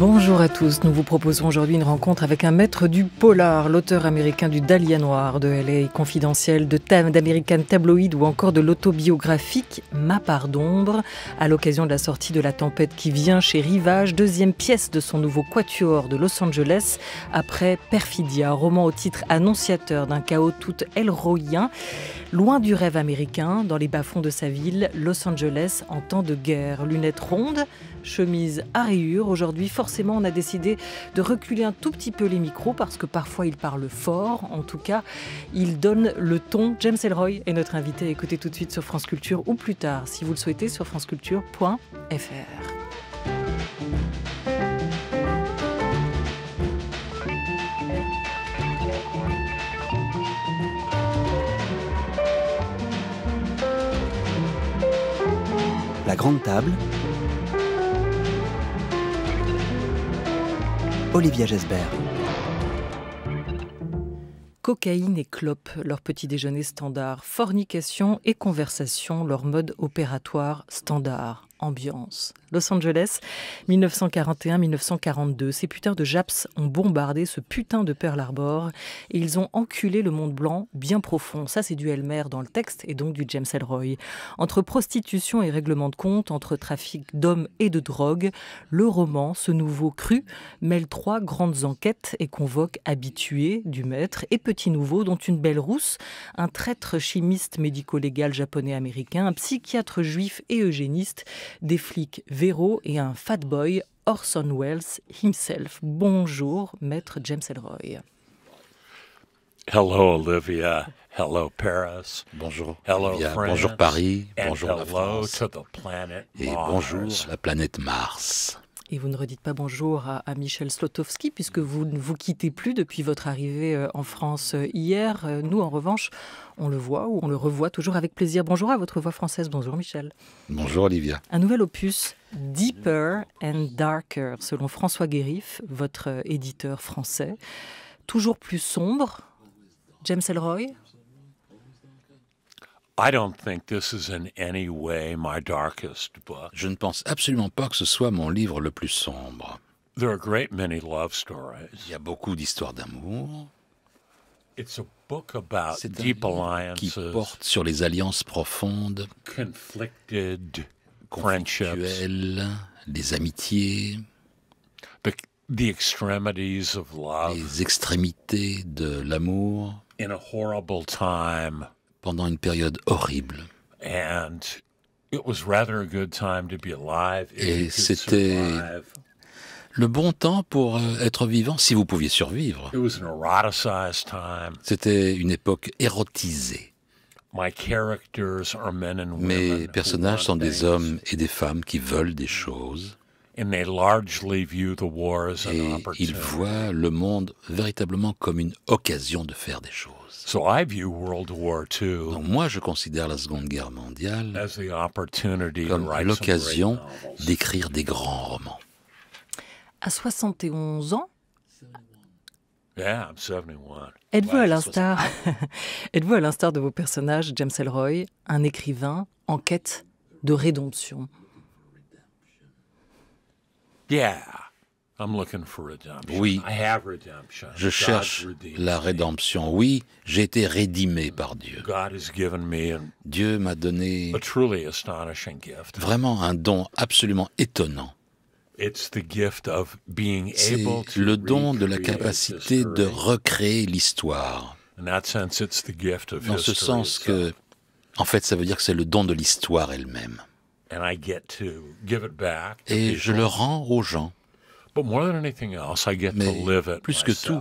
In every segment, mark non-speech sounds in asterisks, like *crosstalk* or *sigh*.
Bonjour à tous, nous vous proposons aujourd'hui une rencontre avec un maître du polar, l'auteur américain du Dahlia Noir, de LA Confidentiel, de d'American Tabloid ou encore de l'autobiographique Ma part d'ombre, à l'occasion de la sortie de La tempête qui vient chez Rivage, deuxième pièce de son nouveau quatuor de Los Angeles, après Perfidia, roman au titre annonciateur d'un chaos tout elroyen, loin du rêve américain, dans les bas-fonds de sa ville, Los Angeles en temps de guerre, lunettes rondes, chemise à rayures. Aujourd'hui, forcément, on a décidé de reculer un tout petit peu les micros parce que parfois il parlent fort. En tout cas, il donne le ton. James Elroy est notre invité à écouter tout de suite sur France Culture ou plus tard, si vous le souhaitez, sur franceculture.fr. La grande table Olivia Jesbert Cocaïne et clope, leur petit déjeuner standard. Fornication et conversation, leur mode opératoire standard ambiance. Los Angeles, 1941-1942. Ces putains de Japs ont bombardé ce putain de Pearl Harbor et ils ont enculé le monde blanc bien profond. Ça, c'est du Elmer dans le texte et donc du James Elroy. Entre prostitution et règlement de compte, entre trafic d'hommes et de drogue, le roman, ce nouveau cru, mêle trois grandes enquêtes et convoque habitués du maître et petits nouveaux, dont une belle rousse, un traître chimiste médico-légal japonais-américain, un psychiatre juif et eugéniste des flics Véro et un fat boy Orson Welles himself. Bonjour, maître James Elroy. Hello, Olivia. Hello, Paris. Bonjour. Olivia. Bonjour, Paris. Bonjour, la France. Et bonjour, la planète Mars. Et vous ne redites pas bonjour à, Michel Slotowski, puisque mm. vous ne vous quittez plus depuis votre arrivée euh, en France euh, hier. Euh, nous, en revanche, on le voit ou on le revoit toujours avec plaisir. Bonjour à votre voix française. Bonjour Michel. Bonjour Olivia. Un nouvel opus, Deeper and Darker, selon François Guérif, votre éditeur français. Toujours plus sombre, James Elroy I don't think this is in any way my darkest book. Je ne pense absolument pas que ce soit mon livre le plus sombre. There are great many love stories. Il y a beaucoup d'histoires d'amour. It's a book about C'est un deep alliances, qui porte sur les alliances profondes, conflicted friendships. les amitiés, the, the extremities of love, les extrémités de l'amour, in a horrible time pendant une période horrible. Et c'était le bon temps pour euh, être vivant si vous pouviez survivre. C'était une époque érotisée. Mes personnages sont des hommes et des femmes qui veulent des choses. Et ils voient le monde véritablement comme une occasion de faire des choses. Donc moi, je considère la Seconde Guerre mondiale comme l'occasion d'écrire des grands romans. À 71 ans, êtes-vous à l'instar *laughs* êtes à l'instar de vos personnages, James Elroy, un écrivain en quête de rédemption Yeah. Oui, je cherche la rédemption. Oui, j'ai été rédimé par Dieu. Dieu m'a donné vraiment un don absolument étonnant. C'est le don de la capacité de recréer l'histoire. Dans ce sens que, en fait, ça veut dire que c'est le don de l'histoire elle-même. Et je le rends aux gens. Mais plus que tout,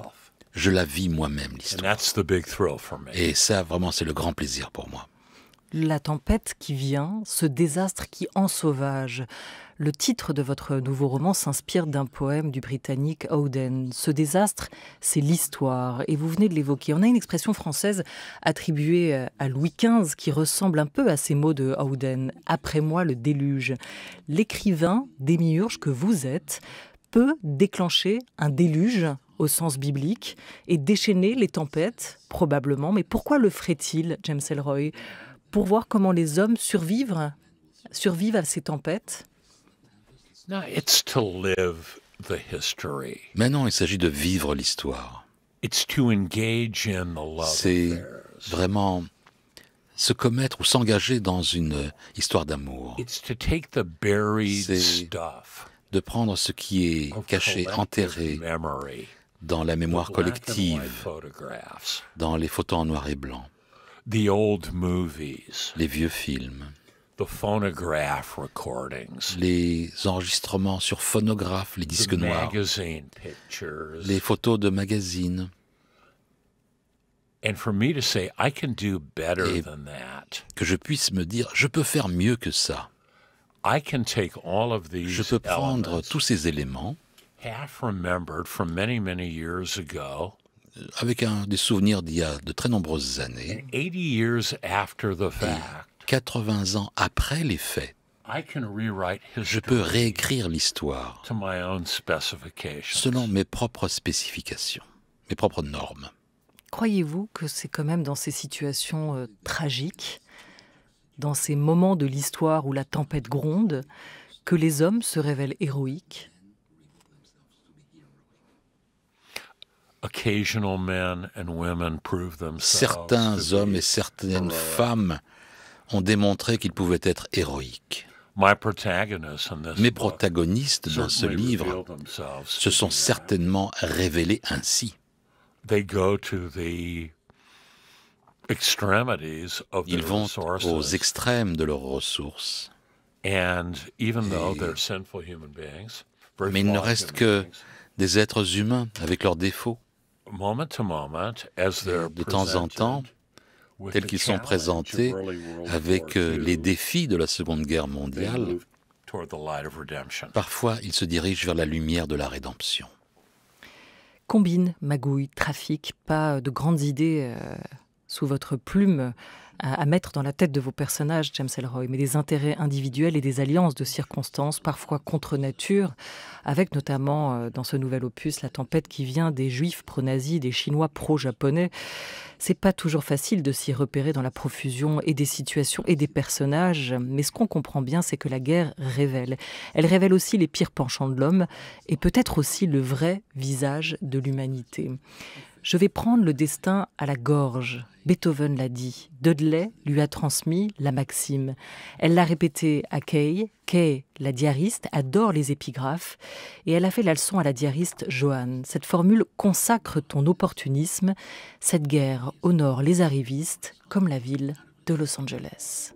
je la vis moi-même, l'histoire. Et ça, vraiment, c'est le grand plaisir pour moi. La tempête qui vient, ce désastre qui en sauvage. Le titre de votre nouveau roman s'inspire d'un poème du Britannique Oden. « Ce désastre, c'est l'histoire, et vous venez de l'évoquer. On a une expression française attribuée à Louis XV qui ressemble un peu à ces mots de Oden. « Après moi, le déluge. L'écrivain démiurge que vous êtes peut déclencher un déluge au sens biblique et déchaîner les tempêtes, probablement. Mais pourquoi le ferait-il, James Elroy Pour voir comment les hommes survivent, survivent à ces tempêtes Maintenant, il s'agit de vivre l'histoire. C'est vraiment se commettre ou s'engager dans une histoire d'amour. C'est de prendre ce qui est caché, enterré dans la mémoire collective, dans les photos en noir et blanc, les vieux films, les enregistrements sur phonographe, les disques noirs, les photos de magazines. Et que je puisse me dire, je peux faire mieux que ça. Je peux prendre tous ces éléments avec des souvenirs d'il y a de très nombreuses années, 80 ans après les faits, je peux réécrire l'histoire selon mes propres spécifications, mes propres normes. Croyez-vous que c'est quand même dans ces situations euh, tragiques dans ces moments de l'histoire où la tempête gronde, que les hommes se révèlent héroïques Certains hommes et certaines femmes ont démontré qu'ils pouvaient être héroïques. Mes protagonistes dans ce livre se sont certainement révélés ainsi. Ils vont aux extrêmes de leurs ressources. mais il ne reste que des êtres humains avec leurs défauts. de temps en temps, tels qu'ils sont présentés avec euh, les défis de la Seconde Guerre mondiale, parfois ils se dirigent vers la lumière de la rédemption. Combine, magouille, trafic, pas de grandes idées. Euh, sous votre plume à, mettre dans la tête de vos personnages, James Elroy, mais des intérêts individuels et des alliances de circonstances, parfois contre nature, avec notamment euh, dans ce nouvel opus la tempête qui vient des juifs pro-nazis, des chinois pro-japonais. C'est pas toujours facile de s'y repérer dans la profusion et des situations et des personnages, mais ce qu'on comprend bien, c'est que la guerre révèle. Elle révèle aussi les pires penchants de l'homme et peut-être aussi le vrai visage de l'humanité. Je vais prendre le destin à la gorge. Beethoven l'a dit. Dudley lui a transmis la maxime. Elle l'a répétée à Kay. Kay, la diariste, adore les épigraphes et elle a fait la leçon à la diariste Joanne. Cette formule consacre ton opportunisme. Cette guerre honore les arrivistes comme la ville de Los Angeles.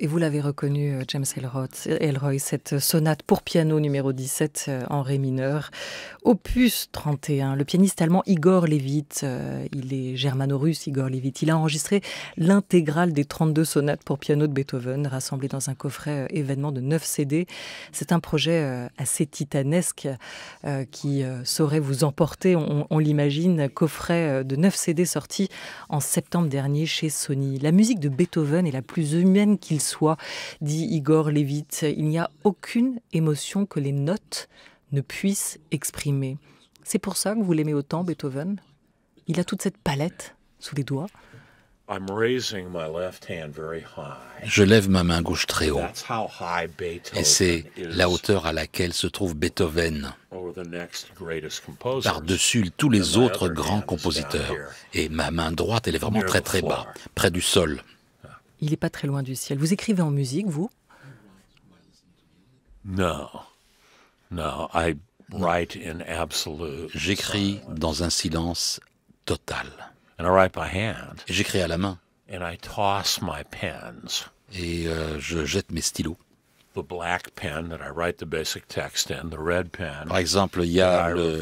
et vous l'avez reconnu, euh, James Elroy, Elroy, cette sonate pour piano numéro 17 euh, en ré mineur, Opus 31, le pianiste allemand Igor Levit, euh, il est germano-russe Igor Levit, il a enregistré l'intégrale des 32 sonates pour piano de Beethoven rassemblées dans un coffret euh, événement de 9 CD. C'est un projet euh, assez titanesque qui saurait vous emporter, on, l'imagine, coffret de 9 CD sorti en septembre dernier chez Sony. La musique de Beethoven est la plus humaine qu'il soit, dit Igor Levit. Il n'y a aucune émotion que les notes ne puisse exprimer. C'est pour ça que vous l'aimez autant, Beethoven Il a toute cette palette sous les doigts. Je lève ma main gauche très haut. Et c'est la hauteur à laquelle se trouve Beethoven, par-dessus tous les autres grands compositeurs. Et ma main droite, elle est vraiment très très bas, près du sol. Il n'est pas très loin du ciel. Vous écrivez en musique, vous Non. J'écris dans un silence total. j'écris à la main. Et euh, je jette mes stylos. Par exemple, il y a le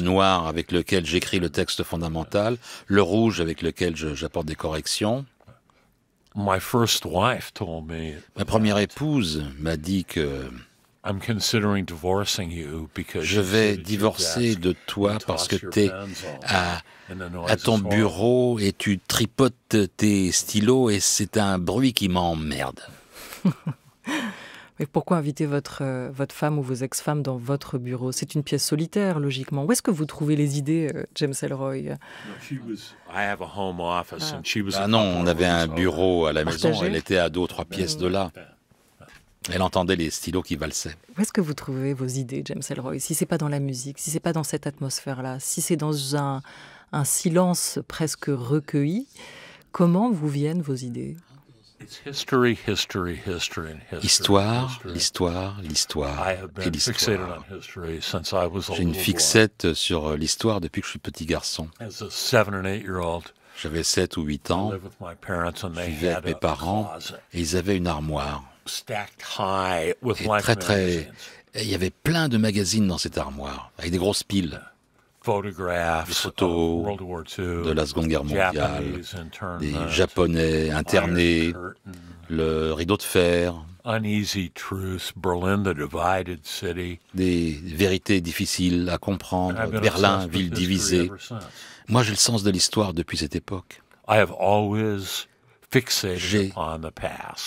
noir avec lequel j'écris le texte fondamental, le rouge avec lequel j'apporte des corrections. Ma première épouse m'a dit que je vais divorcer de toi parce que tu es à, ton bureau et tu tripotes tes stylos et c'est un bruit qui m'emmerde. *laughs* Mais pourquoi inviter votre, euh, votre femme ou vos ex-femmes dans votre bureau C'est une pièce solitaire, logiquement. Où est-ce que vous trouvez les idées, euh, James Elroy ah, ah non, on avait un bureau à la maison, elle était à deux ou trois pièces de là. Elle entendait les stylos qui valsaient. Où est-ce que vous trouvez vos idées, James Elroy Si c'est pas dans la musique, si c'est pas dans cette atmosphère-là, si c'est dans un, silence presque recueilli, comment vous viennent vos idées history, Histoire, l'histoire, l'histoire l'histoire. J'ai une fixette sur euh, l'histoire depuis que je suis petit garçon. J'avais 7 ou 8 ans, je vivais avec mes parents et ils avaient une armoire très très. Il y avait plein de magazines dans cette armoire, avec des grosses piles. Des photos de la Seconde Guerre mondiale, des Japonais internés, le rideau de fer, des vérités difficiles à comprendre, Berlin, ville divisée. Moi, j'ai le sens de l'histoire depuis cette époque. J'ai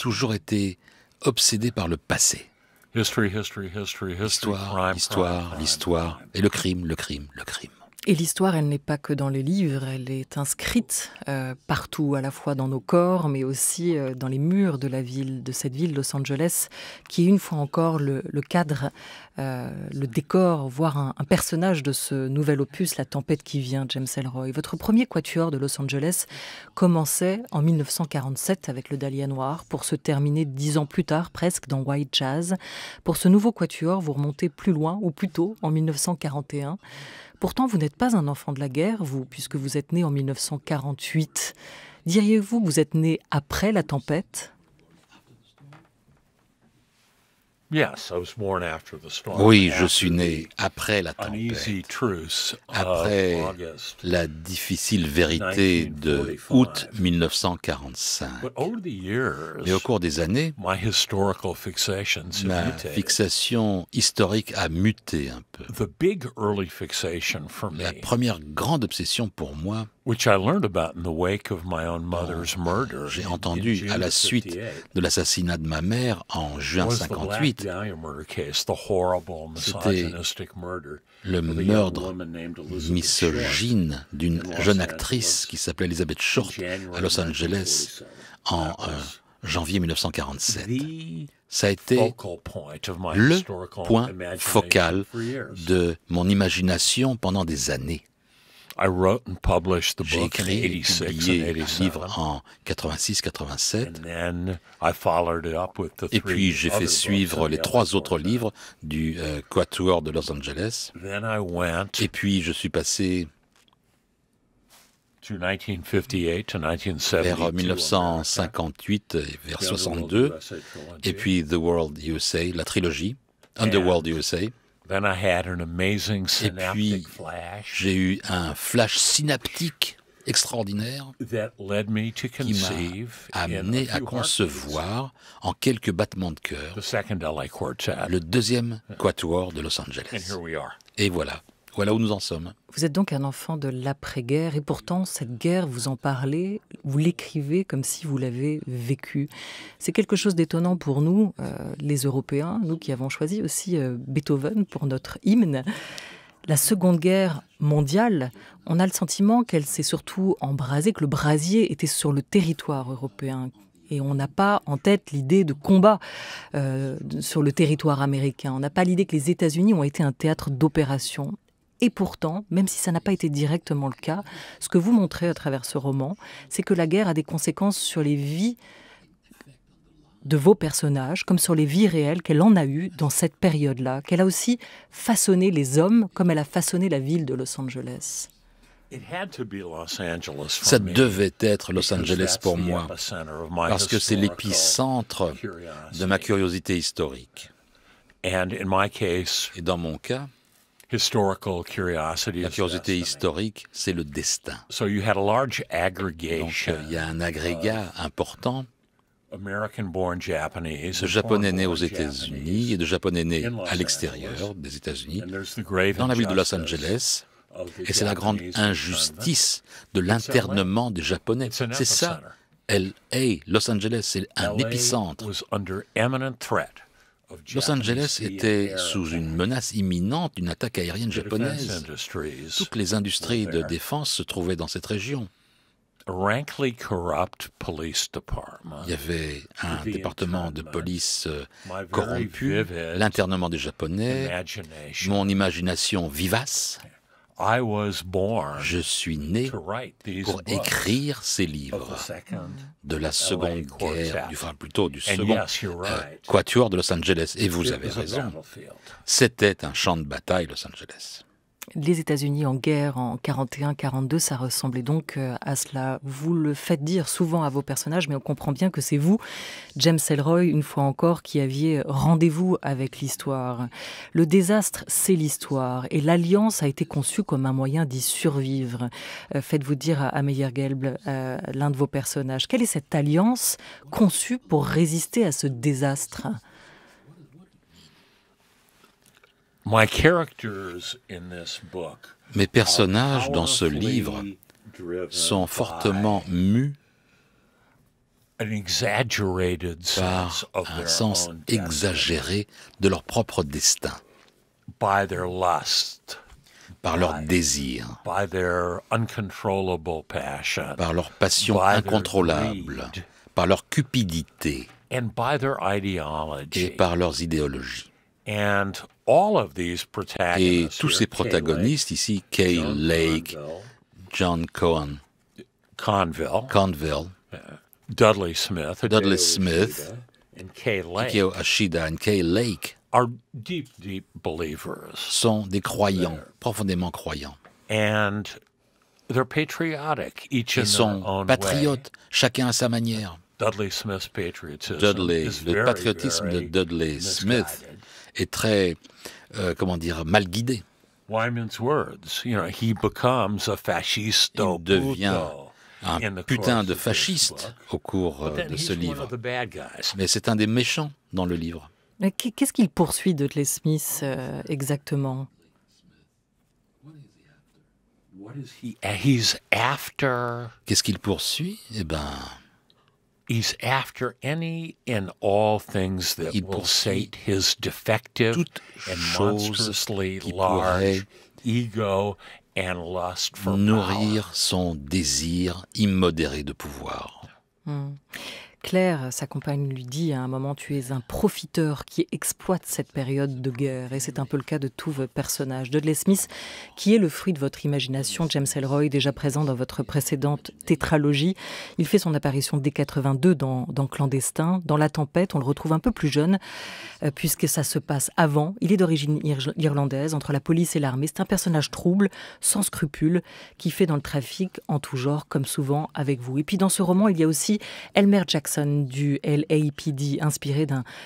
toujours été obsédé par le passé. Histoire, histoire, l'histoire, et le crime, le crime, le crime. Et l'histoire, elle n'est pas que dans les livres, elle est inscrite euh, partout, à la fois dans nos corps, mais aussi euh, dans les murs de la ville, de cette ville, Los Angeles, qui est une fois encore le, cadre, euh, le décor, voire un, personnage de ce nouvel opus, La tempête qui vient, James Elroy. Votre premier quatuor de Los Angeles commençait en 1947 avec le Dahlia Noir, pour se terminer dix ans plus tard, presque, dans White Jazz. Pour ce nouveau quatuor, vous remontez plus loin, ou plutôt, en 1941. Pourtant, vous n'êtes pas un enfant de la guerre, vous, puisque vous êtes né en 1948. Diriez-vous que vous êtes né après la tempête Oui, je suis né après la tempête, après la difficile vérité de août 1945. Mais au cours des années, ma fixation historique a muté un peu. La première grande obsession pour moi, j'ai entendu à la suite de l'assassinat de ma mère en juin 58, c'était le meurtre misogyne d'une jeune actrice qui s'appelait Elizabeth Short à Los Angeles en euh, janvier 1947. Ça a été le point focal de mon imagination pendant des années. J'ai écrit et 86 en 86 87. Et puis j'ai fait suivre les trois autres livres du euh, Quatuor de Los Angeles. Et puis je suis passé vers 1958 et vers 62, et puis The World USA, la trilogie, Underworld USA, et puis, j'ai eu un flash synaptique extraordinaire qui m'a amené à concevoir en quelques battements de cœur le deuxième quatuor de Los Angeles. Et voilà. Voilà où nous en sommes. Vous êtes donc un enfant de l'après-guerre et pourtant cette guerre, vous en parlez, vous l'écrivez comme si vous l'avez vécue. C'est quelque chose d'étonnant pour nous, euh, les Européens, nous qui avons choisi aussi euh, Beethoven pour notre hymne. La Seconde Guerre mondiale, on a le sentiment qu'elle s'est surtout embrasée, que le brasier était sur le territoire européen, et on n'a pas en tête l'idée de combat euh, sur le territoire américain. On n'a pas l'idée que les États-Unis ont été un théâtre d'opération. Et pourtant, même si ça n'a pas été directement le cas, ce que vous montrez à travers ce roman, c'est que la guerre a des conséquences sur les vies de vos personnages, comme sur les vies réelles qu'elle en a eues dans cette période-là, qu'elle a aussi façonné les hommes comme elle a façonné la ville de Los Angeles. Ça devait être Los Angeles pour moi, parce que c'est l'épicentre de ma curiosité historique. Et dans mon cas, la curiosité historique, c'est le destin. Donc, euh, il y a un uh, agrégat important de Japonais nés aux États-Unis et de Japonais nés à l'extérieur des États-Unis, dans la ville de Los Angeles. Et c'est la grande injustice de l'internement des Japonais. C'est ça, LA, Los Angeles, c'est un épicentre. Los Angeles était sous une menace imminente d'une attaque aérienne japonaise. Toutes les industries de défense se trouvaient dans cette région. Il y avait un département de police euh, corrompu, l'internement des Japonais, mon imagination vivace, je suis né pour écrire ces livres de la seconde guerre, du, enfin plutôt du second euh, quatuor de Los Angeles. Et vous avez raison, c'était un champ de bataille Los Angeles les États-Unis en guerre en 41-42, ça ressemblait donc euh, à cela. Vous le faites dire souvent à vos personnages, mais on comprend bien que c'est vous, James Elroy, une fois encore, qui aviez rendez-vous avec l'histoire. Le désastre, c'est l'histoire, et l'alliance a été conçue comme un moyen d'y survivre. Euh, faites-vous dire à, Meyer Gelb, euh, l'un de vos personnages, quelle est cette alliance conçue pour résister à ce désastre Mes personnages dans ce livre sont fortement mus par un sens exagéré de leur propre destin, par leur désir, par leur passion incontrôlable, par leur cupidité et par leurs idéologies. Et tous ces protagonistes ici, Kay Lake, John Cohen, Conville, Dudley Smith, Dudley Ashida et Kay Lake sont des croyants, profondément croyants. Ils sont patriotes, chacun à sa manière. Dudley, le patriotisme de Dudley Smith est très, euh, comment dire, mal guidé. Il devient un putain de fasciste au cours euh, de ce livre. Mais c'est un des méchants dans le livre. Mais qu'est-ce qu'il poursuit de Smith euh, exactement Qu'est-ce qu'il poursuit Eh ben, He's after any and all things that Il will sate his defective and monstrously large ego and lust for nourrir power. son désir immodéré de pouvoir. Mm. Claire, sa compagne lui dit à un moment tu es un profiteur qui exploite cette période de guerre et c'est un peu le cas de tous vos personnages. Dudley Smith, qui est le fruit de votre imagination, James Elroy déjà présent dans votre précédente tétralogie, il fait son apparition dès 82 dans, Clandestin, dans La Tempête, on le retrouve un peu plus jeune euh, puisque ça se passe avant. Il est d'origine irlandaise entre la police et l'armée, c'est un personnage trouble, sans scrupules, qui fait dans le trafic en tout genre comme souvent avec vous. Et puis dans ce roman, il y a aussi Elmer Jackson du LAPD inspiré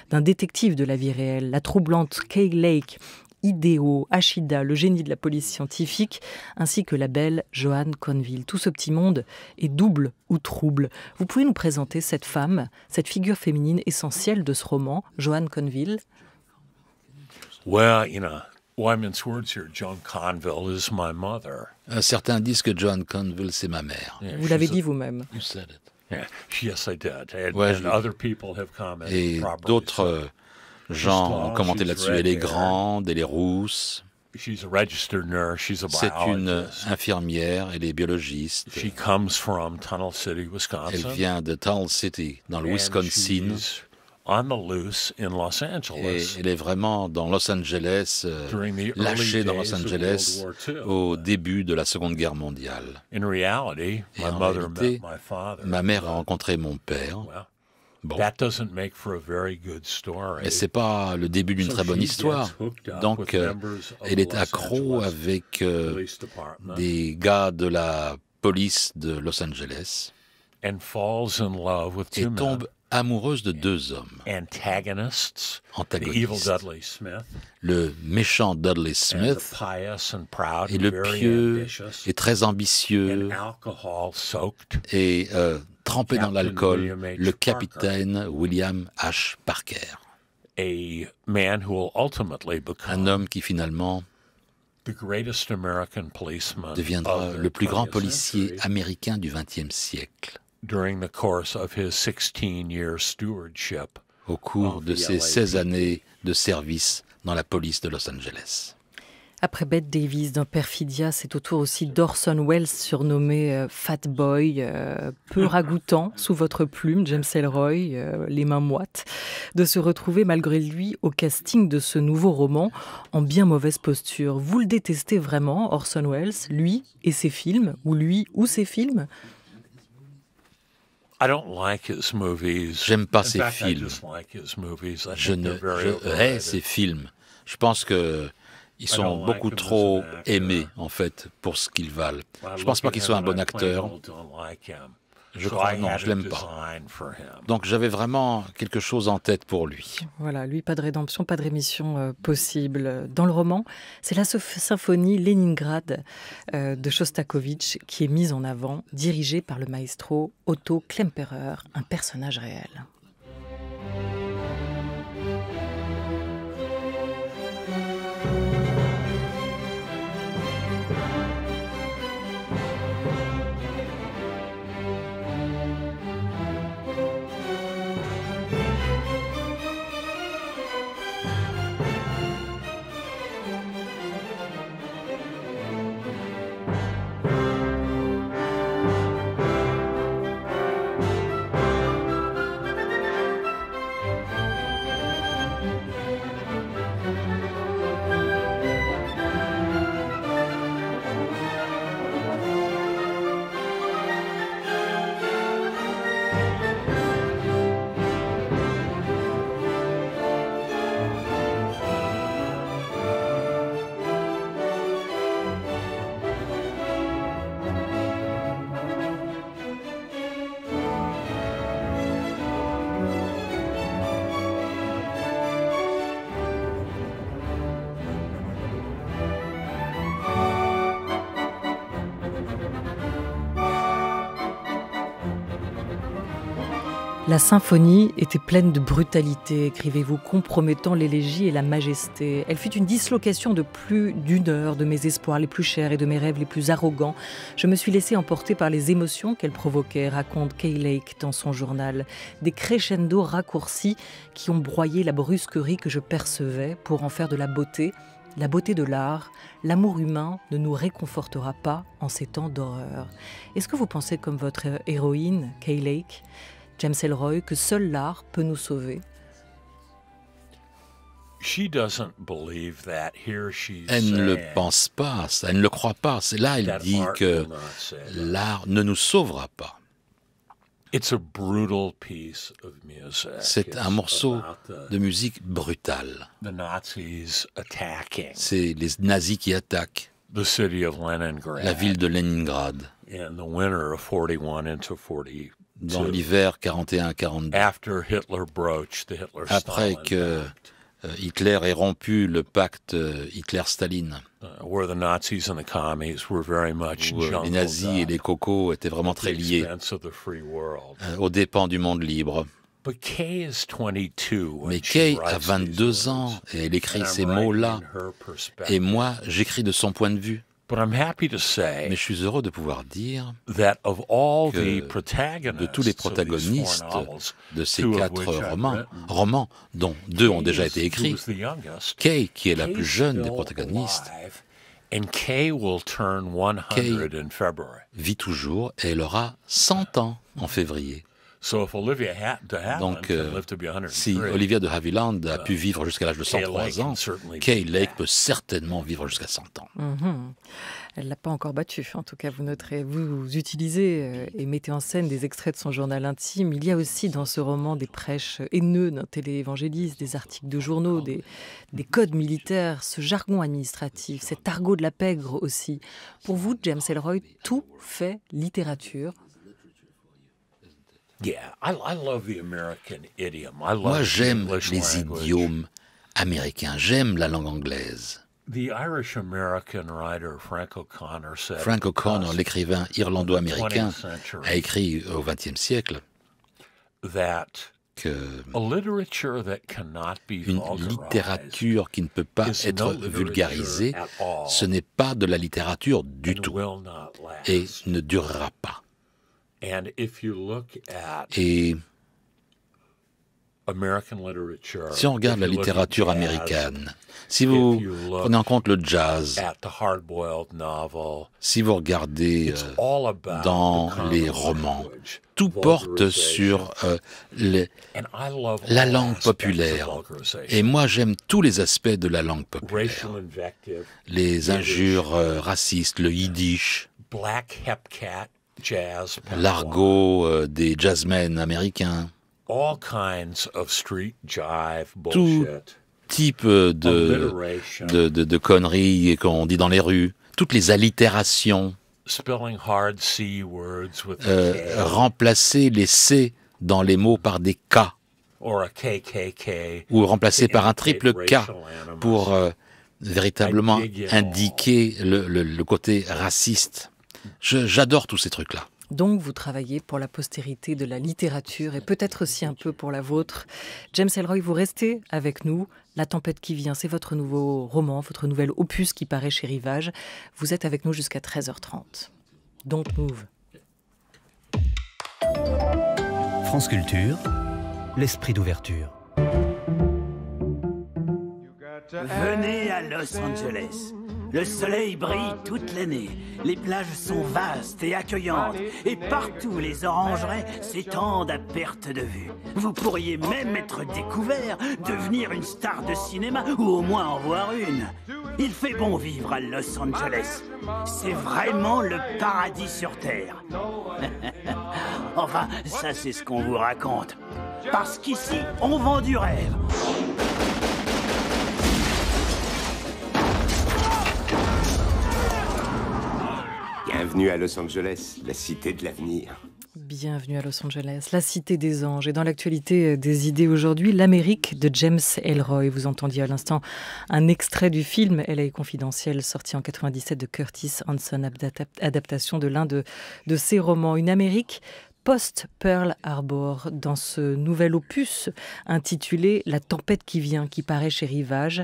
d'un détective de la vie réelle, la troublante Kay Lake, Idéo, Ashida, le génie de la police scientifique, ainsi que la belle Joanne Conville. Tout ce petit monde est double ou trouble. Vous pouvez nous présenter cette femme, cette figure féminine essentielle de ce roman, Joanne Conville Un you know, Certains disent que Joanne Conville, c'est ma mère. vous l'avez dit vous-même. Ouais, commented Et d'autres euh, gens ont commenté là-dessus. Elle est grande, elle est rousse. C'est une infirmière, elle est biologiste. Elle vient de Tunnel City, dans le Wisconsin. Et il est vraiment dans Los Angeles, euh, lâché dans Los Angeles au début de la Seconde Guerre mondiale. en réalité, ma mère a rencontré mon père. Bon. Mais ce n'est pas le début d'une très bonne histoire. Donc, euh, elle est accro avec euh, des gars de la police de Los Angeles et tombe amoureuse de deux hommes. antagonistes, Le méchant Dudley Smith et le pieux et très ambitieux et euh, trempé dans l'alcool, le capitaine William H. Parker. Un homme qui finalement deviendra le plus grand policier américain du XXe siècle during the course of his stewardship au cours de ses 16 années de service dans la police de Los Angeles. Après Bette Davis dans Perfidia, c'est au tour aussi d'Orson Welles, surnommé euh, Fat Boy, euh, peu *laughs* ragoûtant sous votre plume, James Elroy, euh, les mains moites, de se retrouver malgré lui au casting de ce nouveau roman en bien mauvaise posture. Vous le détestez vraiment, Orson Welles, lui et ses films, ou lui ou ses films J'aime pas ces films. Je ne hais ces films. Je pense qu'ils sont beaucoup trop aimés en fait pour ce qu'ils valent. Je ne pense pas qu'ils soient un bon acteur. Je crois non, je l'aime pas. Donc j'avais vraiment quelque chose en tête pour lui. Voilà, lui, pas de rédemption, pas de rémission euh, possible. Euh, dans le roman, c'est la symphonie Leningrad euh, de Shostakovich qui est mise en avant, dirigée par le maestro Otto Klemperer, un personnage réel. La symphonie était pleine de brutalité, écrivez-vous, compromettant l'élégie et la majesté. Elle fut une dislocation de plus d'une heure de mes espoirs les plus chers et de mes rêves les plus arrogants. Je me suis laissé emporter par les émotions qu'elle provoquait, raconte Kay Lake dans son journal. Des crescendo raccourcis qui ont broyé la brusquerie que je percevais pour en faire de la beauté. La beauté de l'art, l'amour humain ne nous réconfortera pas en ces temps d'horreur. Est-ce que vous pensez comme votre héroïne, Kay Lake James Elroy, que seul l'art peut nous sauver. Elle ne le pense pas, elle ne le croit pas. C'est là qu'elle dit que l'art ne nous sauvera pas. C'est un morceau de musique brutale. C'est les nazis qui attaquent la ville de Leningrad dans l'hiver 41-42, après que euh, Hitler ait rompu le pacte Hitler-Staline, où les nazis et les cocos étaient vraiment très liés euh, aux dépens du monde libre. Mais Kay a 22 ans et elle écrit ces mots-là. Et moi, j'écris de son point de vue. Mais je suis heureux de pouvoir dire que de tous les protagonistes de ces quatre romans, romans, dont deux ont déjà été écrits, Kay, qui est la plus jeune des protagonistes, Kay vit toujours et elle aura 100 ans en février. Donc, si Olivia de Havilland a pu uh, vivre jusqu'à l'âge de 103 ans, Kay Lake peut certainement vivre jusqu'à 100 ans. Elle mhm. ne Elle l'a pas encore battue. En tout cas, vous noterez, vous utilisez euh, et mettez en scène des extraits de son journal intime. Il y a aussi dans ce roman des prêches haineux d'un téléévangéliste, des articles de journaux, des, des codes militaires, ce jargon administratif, cet argot de la pègre aussi. Pour vous, James Elroy, tout fait littérature moi, j'aime les idiomes américains, j'aime la langue anglaise. Frank O'Connor, l'écrivain irlando-américain, a écrit au XXe siècle que littérature qui ne peut pas être vulgarisée, ce n'est pas de la littérature du tout et ne durera pas. Et si on regarde la littérature américaine, si vous prenez en compte le jazz, si vous regardez euh, dans les romans, tout porte sur euh, la langue populaire. Et moi, j'aime tous les aspects de la langue populaire. Les injures euh, racistes, le yiddish, l'argot euh, des jazzmen américains, tout type de, de, conneries qu'on dit dans les rues, toutes les allitérations, euh, remplacer les C dans les mots par des K, ou remplacer par un triple K pour euh, véritablement indiquer le côté raciste. J'adore tous ces trucs-là. Donc vous travaillez pour la postérité de la littérature et peut-être aussi un peu pour la vôtre. James Elroy, vous restez avec nous. La tempête qui vient, c'est votre nouveau roman, votre nouvel opus qui paraît chez Rivage. Vous êtes avec nous jusqu'à 13h30. Donc move. France Culture, l'esprit d'ouverture. Venez à Los Angeles. Le soleil brille toute l'année, les plages sont vastes et accueillantes, et partout les orangerais s'étendent à perte de vue. Vous pourriez même être découvert, devenir une star de cinéma, ou au moins en voir une. Il fait bon vivre à Los Angeles. C'est vraiment le paradis sur Terre. *laughs* enfin, ça c'est ce qu'on vous raconte. Parce qu'ici, on vend du rêve. Bienvenue à Los Angeles, la cité de l'avenir. Bienvenue à Los Angeles, la cité des anges. Et dans l'actualité euh, des idées aujourd'hui, l'Amérique de James Elroy. Vous entendiez à l'instant un extrait du film elle est confidentielle, sorti en 97 de Curtis Hanson, adaptation de l'un de, de ses romans. Une Amérique post-Pearl Harbor dans ce nouvel opus intitulé La tempête qui vient, qui paraît chez Rivage.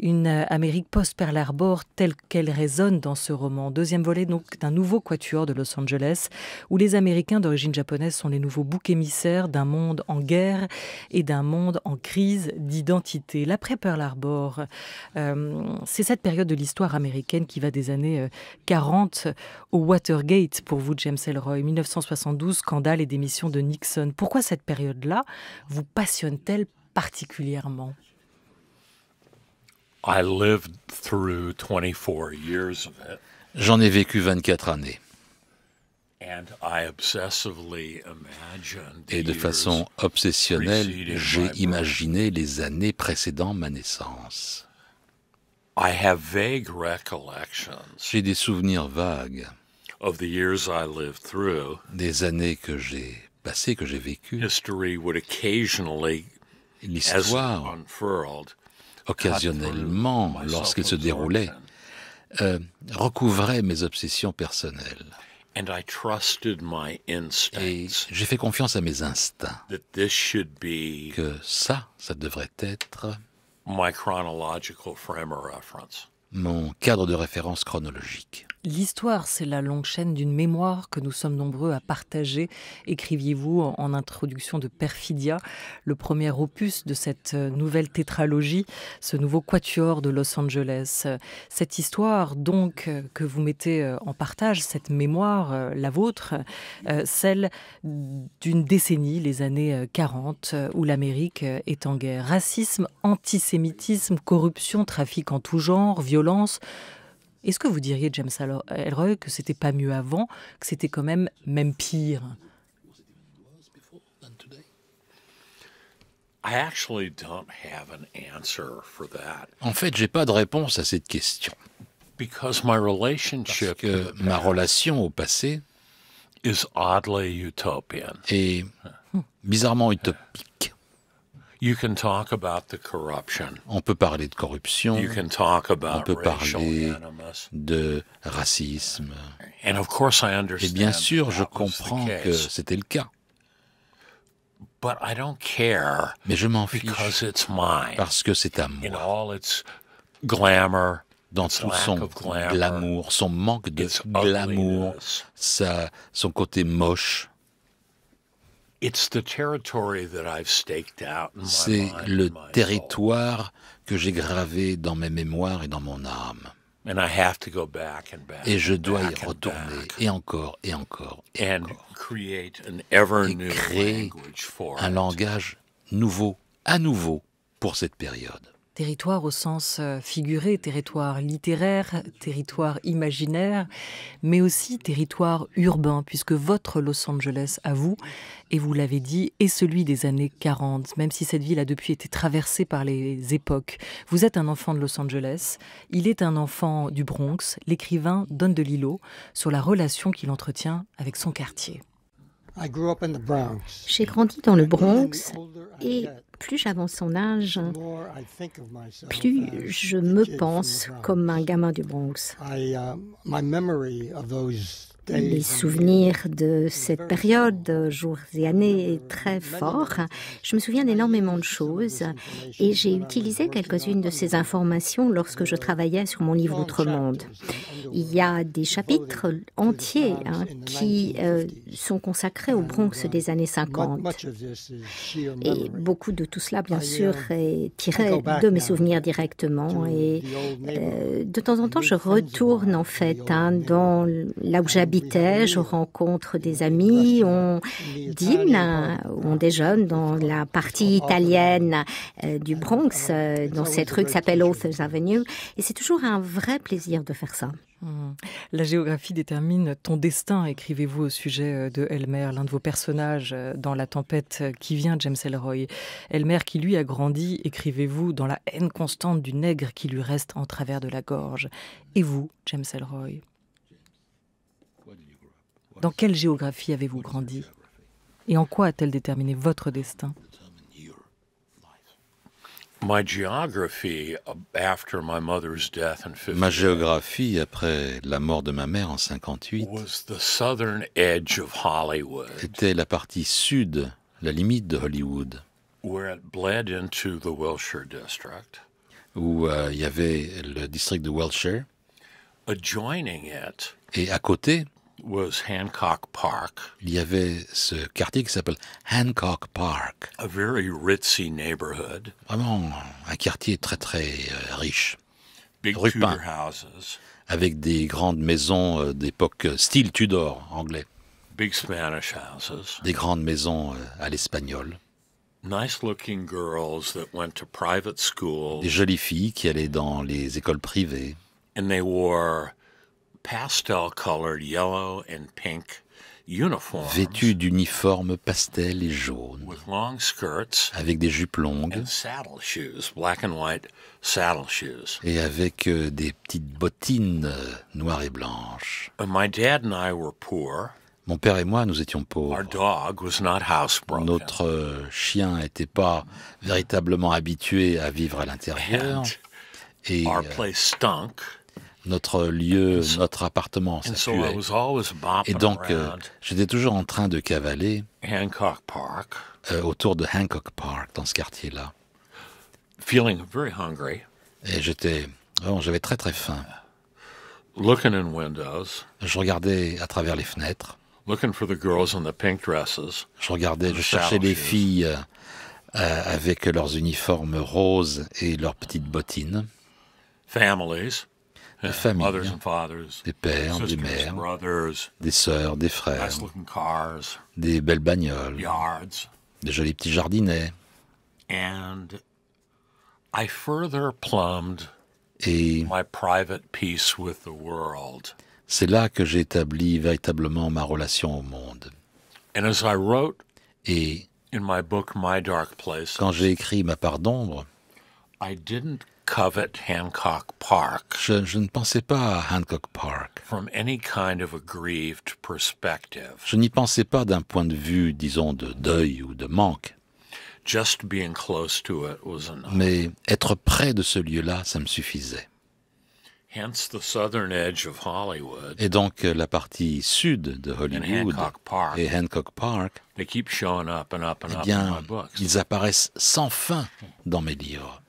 Une Amérique post-Pearl Harbor telle qu'elle résonne dans ce roman. Deuxième volet donc d'un nouveau quatuor de Los Angeles où les Américains d'origine japonaise sont les nouveaux boucs émissaires d'un monde en guerre et d'un monde en crise d'identité. L'après Pearl Harbor, euh, c'est cette période de l'histoire américaine qui va des années 40 euh, au Watergate pour vous, James Elroy, 1972 scandale et démission de Nixon. Pourquoi cette période-là vous passionne-t-elle particulièrement J'en ai vécu 24 années. Et de façon obsessionnelle, j'ai imaginé les années précédant ma naissance. J'ai des souvenirs vagues des années que j'ai passées, que j'ai vécues, l'histoire, occasionnellement, lorsqu'il se déroulait, euh, recouvrait mes obsessions personnelles. Et j'ai fait confiance à mes instincts, que ça, ça devrait être my mon cadre de référence chronologique. L'histoire, c'est la longue chaîne d'une mémoire que nous sommes nombreux à partager. Écriviez-vous en introduction de Perfidia, le premier opus de cette euh, nouvelle tétralogie, ce nouveau quatuor de Los Angeles. Cette histoire, donc, euh, que vous mettez euh, en partage, cette mémoire, la vôtre, celle d'une décennie, les années 40, où l'Amérique est en guerre. Racisme, antisémitisme, corruption, trafic en tout genre, violence, est-ce que vous diriez, James Ellroy, euh, que c'était pas mieux avant, que c'était quand même même pire En fait, j'ai pas de réponse à cette question. Parce que ma relation au passé est hmm. bizarrement utopique. On peut parler de corruption. on peut parler de racisme. Et bien sûr, je comprends que c'était le cas. Mais je m'en fiche parce que c'est à moi. dans tout son glamour, son manque de glamour, son côté moche, c'est le territoire que j'ai gravé dans mes mémoires et dans mon âme. Et je dois y retourner, et encore, et encore, et créer un langage nouveau, à nouveau, pour cette période territoire au sens euh, figuré, territoire littéraire, territoire imaginaire, mais aussi territoire urbain, puisque votre Los Angeles à vous, et vous l'avez dit, est celui des années 40, même si cette ville a depuis été traversée par les époques. Vous êtes un enfant de Los Angeles, il est un enfant du Bronx, l'écrivain de DeLillo, sur la relation qu'il entretient avec son quartier. J'ai grandi dans le Bronx et plus j'avance en âge, hein, plus je me pense comme un gamin du Bronx. Uh, les souvenirs de cette période, jours et années, est très fort. Je me souviens d'énormément de choses et j'ai utilisé quelques-unes de ces informations lorsque je travaillais sur mon livre Outre-Monde. Il y a des chapitres entiers hein, qui euh, sont consacrés au Bronx des années 50. Et beaucoup de tout cela, bien sûr, est tiré de mes souvenirs directement. Et euh, de temps en temps, je retourne en fait hein, dans là où j'habite je on rencontre des amis, on dîne, on déjeune dans la partie italienne euh, du Bronx, euh, dans cette rue qui s'appelle Authors Avenue. Et c'est toujours un vrai plaisir de faire ça. Hmm. La géographie détermine ton destin, écrivez-vous au sujet euh, de Elmer, l'un de vos personnages dans La tempête qui vient, James Elroy. Elmer qui lui a grandi, écrivez-vous, dans la haine constante du nègre qui lui reste en travers de la gorge. Et vous, James Elroy dans quelle géographie avez-vous grandi Et en quoi a-t-elle déterminé votre destin uh, Ma géographie après la mort de ma mère en 58 était la partie sud, la limite de Hollywood, où euh, il y avait le district de Wiltshire. Et à côté, Hancock Park. Il y avait ce quartier qui s'appelle Hancock Park. Vraiment un quartier très très euh, riche. Avec des grandes maisons euh, d'époque euh, style Tudor anglais. Des grandes maisons à l'espagnol. Des jolies filles qui allaient dans les écoles privées. And they wore vêtus d'uniformes pastel et jaune, avec des jupes longues et avec euh, des petites bottines euh, noires et blanches. Uh, Mon père et moi, nous étions pauvres. Notre euh, chien n'était pas véritablement habitué à vivre à l'intérieur. Et stunk notre lieu, notre appartement. Ça Et donc, euh, j'étais toujours en train de cavaler euh, autour de Hancock Park, dans ce quartier-là. Et j'étais, j'avais très très faim. Je regardais à travers les fenêtres. Je regardais, je cherchais les filles euh, avec leurs uniformes roses et leurs petites bottines. Families des familles, hein. des pères, des mères, des sœurs, des frères, des belles bagnoles, des jolis petits jardinets. Et c'est là que j'ai établi véritablement ma relation au monde. Et quand j'ai écrit ma part d'ombre, covet Hancock Park. Je, je, ne pensais pas à Hancock Park. From any kind of aggrieved perspective. Je n'y pensais pas d'un point de vue, disons, de deuil ou de manque. Just being close to it was enough. Mais être près de ce lieu-là, ça me suffisait. Hence the southern edge of Hollywood. Et donc euh, la partie sud de Hollywood Hancock Park, et Hancock Park, they keep showing up and up and eh bien, up in my books. ils apparaissent sans fin dans mes livres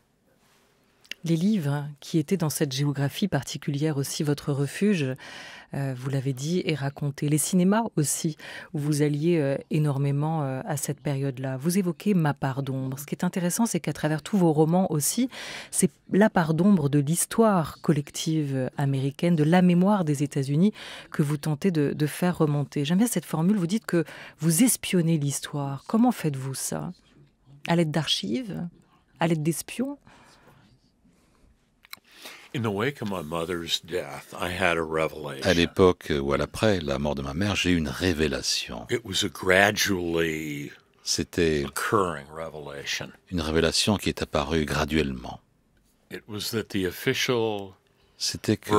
les livres qui étaient dans cette géographie particulière aussi, votre refuge, euh, vous l'avez dit, et raconté. Les cinémas aussi, où vous alliez euh, énormément euh, à cette période-là. Vous évoquez Ma part d'ombre. Ce qui est intéressant, c'est qu'à travers tous vos romans aussi, c'est la part d'ombre de l'histoire collective américaine, de la mémoire des États-Unis que vous tentez de, de faire remonter. J'aime bien cette formule, vous dites que vous espionnez l'histoire. Comment faites-vous ça À l'aide d'archives À l'aide d'espions à l'époque ou à l'après la mort de ma mère, j'ai eu une révélation. C'était une révélation qui est apparue graduellement. C'était que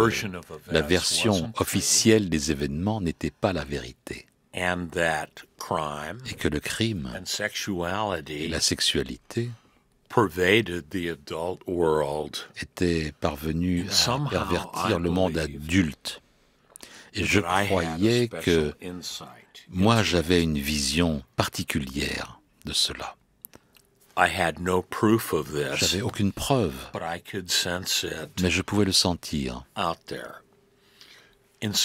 la version officielle des événements n'était pas la vérité. Et que le crime et la sexualité était parvenu à pervertir le monde adulte. Et je croyais que moi j'avais une vision particulière de cela. J'avais aucune preuve, mais je pouvais le sentir. Et donc,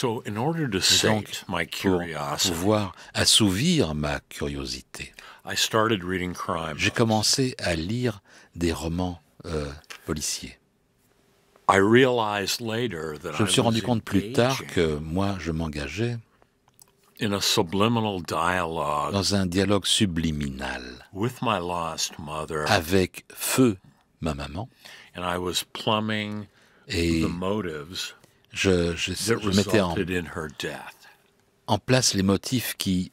pour pouvoir assouvir ma curiosité, j'ai commencé à lire des romans euh, policiers. Je me suis rendu compte plus tard que moi, je m'engageais dans un dialogue subliminal avec feu ma maman. Et je, mettais en place les motifs qui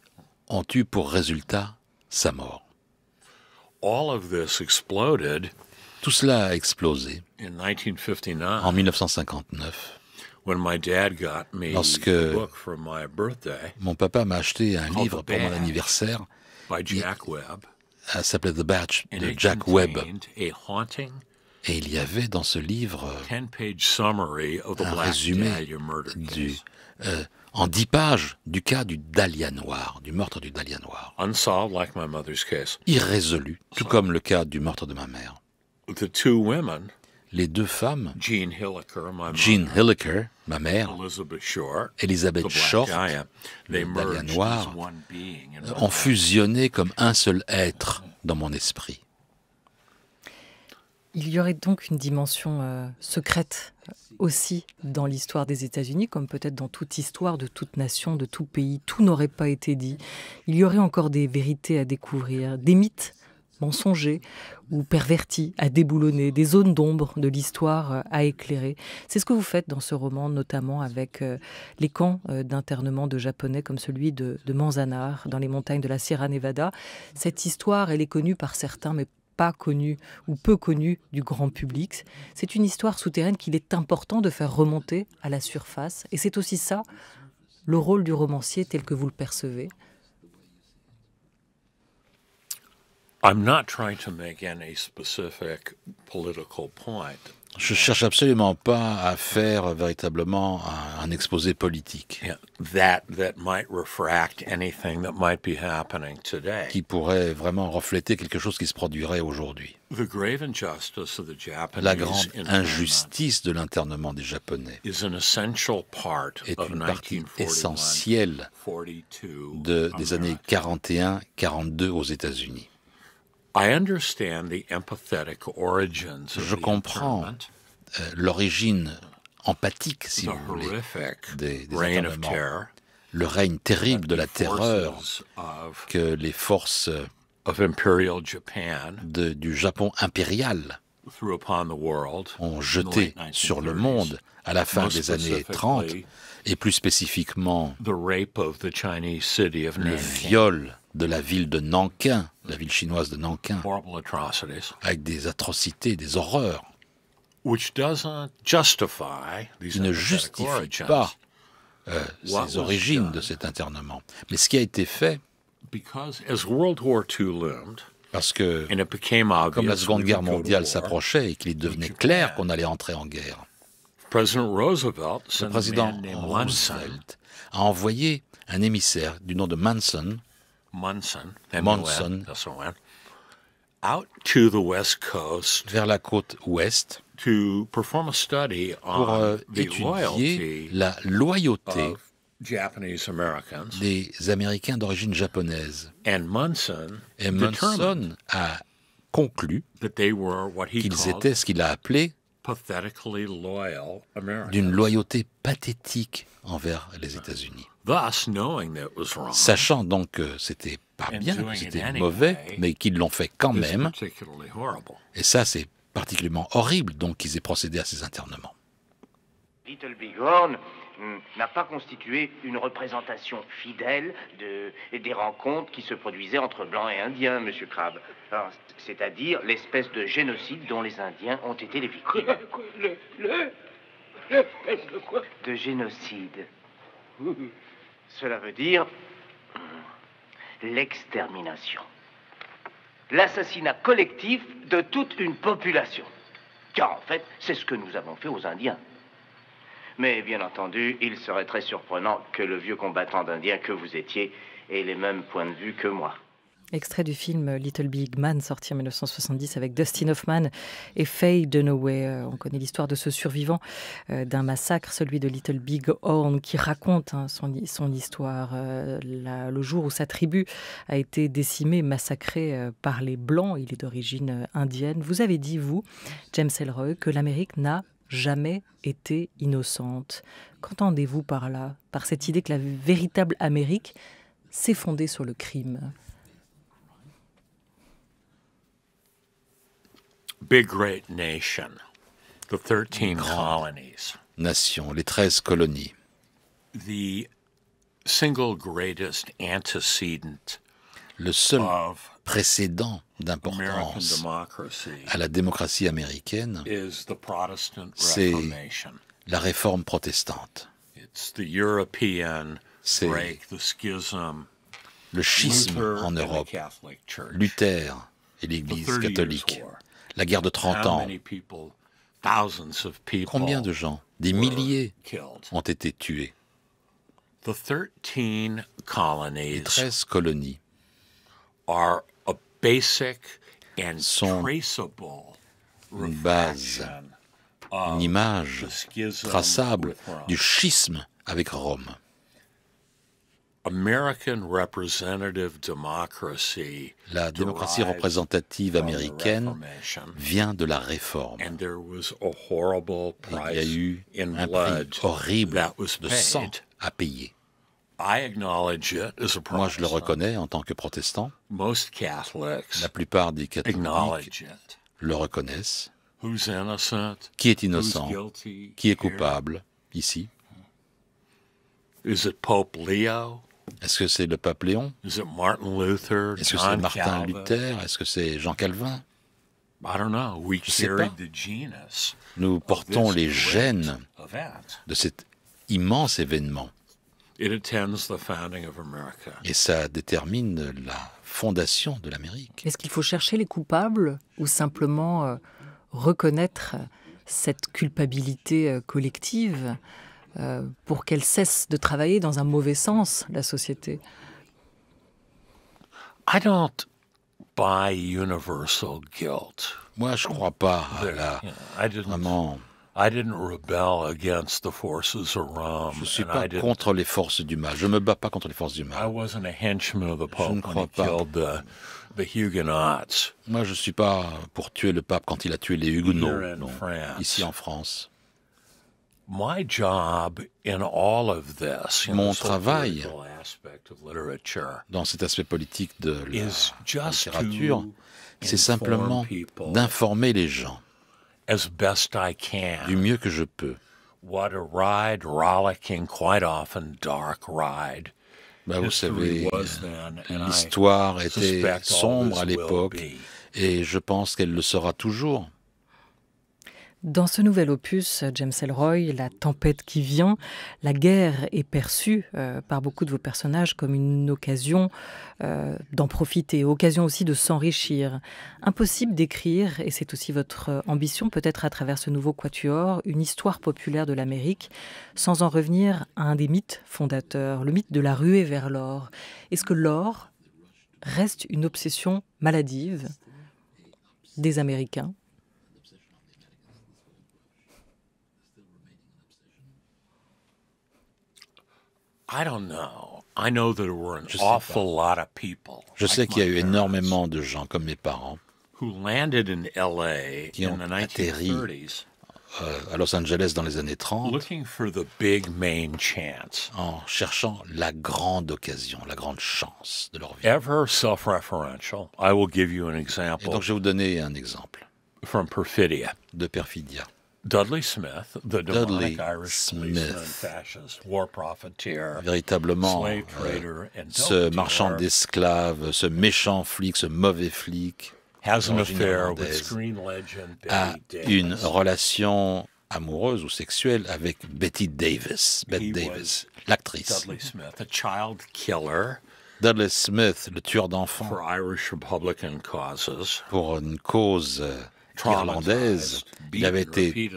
ont eu pour résultat sa mort. Tout cela a explosé en 1959 lorsque mon papa m'a acheté un livre pour mon anniversaire. Il s'appelait The Batch de Jack Webb. Et il y avait dans ce livre un résumé du, en dix pages du cas du Dahlia Noir, du meurtre du Dahlia Noir. Irrésolu, tout comme le cas du meurtre de ma mère. Les deux femmes, Jean Hilliker, ma mère, Elizabeth Short, le Dahlia Noir, ont fusionné comme un seul être dans mon esprit. Il y aurait donc une dimension euh, secrète aussi dans l'histoire des États-Unis, comme peut-être dans toute histoire de toute nation, de tout pays. Tout n'aurait pas été dit. Il y aurait encore des vérités à découvrir, des mythes mensongers ou pervertis à déboulonner, des zones d'ombre de l'histoire euh, à éclairer. C'est ce que vous faites dans ce roman, notamment avec euh, les camps euh, d'internement de Japonais comme celui de, de Manzanar dans les montagnes de la Sierra Nevada. Cette histoire, elle est connue par certains, mais pas connu ou peu connu du grand public. C'est une histoire souterraine qu'il est important de faire remonter à la surface. Et c'est aussi ça, le rôle du romancier tel que vous le percevez. I'm not trying to make any specific political point. Je cherche absolument pas à faire véritablement un, exposé politique. Qui pourrait vraiment refléter quelque chose qui se produirait aujourd'hui. La grande injustice de l'internement des Japonais est une partie essentielle des années 41-42 aux États-Unis. Je comprends euh, l'origine empathique, si vous voulez, des, le règne terrible de la terreur que les forces euh, du Japon impérial ont jeté sur le monde à la fin des années 30, et plus spécifiquement le viol de la ville de Nankin, la ville chinoise de Nankin, avec des atrocités, des horreurs, qui ne justifie pas euh, ces origines de cet internement. Mais ce qui a été fait, parce que comme la Seconde Guerre mondiale s'approchait et qu'il devenait clair qu'on allait entrer en guerre, le président Roosevelt a envoyé un émissaire du nom de Manson Monson, out to the west coast, vers la côte ouest, to perform a study pour euh, étudier la loyauté Japanese Americans. des Américains d'origine japonaise. And Et Munson a conclu qu'ils étaient ce qu'il a appelé d'une loyauté pathétique envers les États-Unis. Sachant donc que c'était pas bien, que c'était mauvais, mais qu'ils l'ont fait quand même. Et ça, c'est particulièrement horrible, donc, qu'ils aient procédé à ces internements. Little Horn mm, n'a pas constitué une représentation fidèle de, des rencontres qui se produisaient entre Blancs et Indiens, Monsieur crab C'est-à-dire l'espèce de génocide dont les Indiens ont été les victimes. Le, le, de quoi De génocide. Cela veut dire l'extermination. L'assassinat collectif de toute une population. Car en fait, c'est ce que nous avons fait aux Indiens. Mais bien entendu, il serait très surprenant que le vieux combattant d'Indiens que vous étiez ait les mêmes points de vue que moi. Extrait du film Little Big Man, sorti en 1970 avec Dustin Hoffman et Faye Dunaway. Euh, on connaît l'histoire de ce survivant euh, d'un massacre, celui de Little Big Horn, qui raconte hein, son, histoire. Euh, le jour où sa tribu a été décimée, massacrée par les Blancs, il est d'origine indienne. Vous avez dit, vous, James Elroy, que l'Amérique n'a jamais été innocente. Qu'entendez-vous par là Par cette idée que la véritable Amérique s'est fondée sur le crime Big Great Nation, the 13 colonies. Nation, les 13 colonies. The single greatest antecedent le seul précédent d'importance à la démocratie américaine, c'est la réforme protestante. C'est le schisme en Europe, Luther et l'Église catholique, la guerre de 30 ans. Combien de gens, des milliers, ont été tués Les 13 colonies sont une base, une image traçable du schisme avec Rome. La démocratie représentative américaine vient de la réforme. Et il y a eu un prix horrible de à payer. Moi, je le reconnais en tant que protestant. La plupart des catholiques le reconnaissent. Qui est innocent Qui est coupable Ici. Est-ce est-ce que c'est le pape Léon Est-ce que c'est Martin Luther Est-ce que c'est Jean Calvin Je don't sais pas. Nous portons les gènes de cet immense événement. Et ça détermine la fondation de l'Amérique. Est-ce qu'il faut chercher les coupables ou simplement euh, reconnaître cette culpabilité euh, collective euh, pour qu'elle cesse de travailler dans un mauvais sens, la société. I Moi, je crois pas à la I didn't, vraiment. Je suis pas contre les forces du mal. Je me bats pas contre les forces du mal. je ne crois pas. Moi, je suis pas pour tuer le pape quand il a tué les Huguenots. Ici en France. Mon travail dans cet aspect politique de la littérature, c'est simplement d'informer les gens du mieux que je peux. vous savez, l'histoire était sombre à l'époque et je pense qu'elle le sera toujours. Dans ce nouvel opus, James Elroy, La tempête qui vient, la guerre est perçue euh, par beaucoup de vos personnages comme une occasion euh, d'en profiter, occasion aussi de s'enrichir. Impossible d'écrire, et c'est aussi votre ambition peut-être à travers ce nouveau quatuor, une histoire populaire de l'Amérique, sans en revenir à un des mythes fondateurs, le mythe de la ruée vers l'or. Est-ce que l'or reste une obsession maladive des Américains Je sais qu'il y a eu énormément de gens comme mes parents qui ont in atterri euh, à Los Angeles dans les années 30 en cherchant la grande occasion, la grande chance de leur vie. Ever self-referential. I will give you an example. donc je vais vous donner un exemple. From Perfidia. De Perfidia. Dudley Smith, the Dudley Irish war profiteer, véritablement euh, ce marchand d'esclaves, ce méchant flic, ce mauvais flic, a une relation amoureuse ou sexuelle avec Betty Davis, Betty Davis, l'actrice. Dudley Smith, child killer. Dudley Smith, le tueur d'enfants, pour une cause euh, irlandaise. Il avait été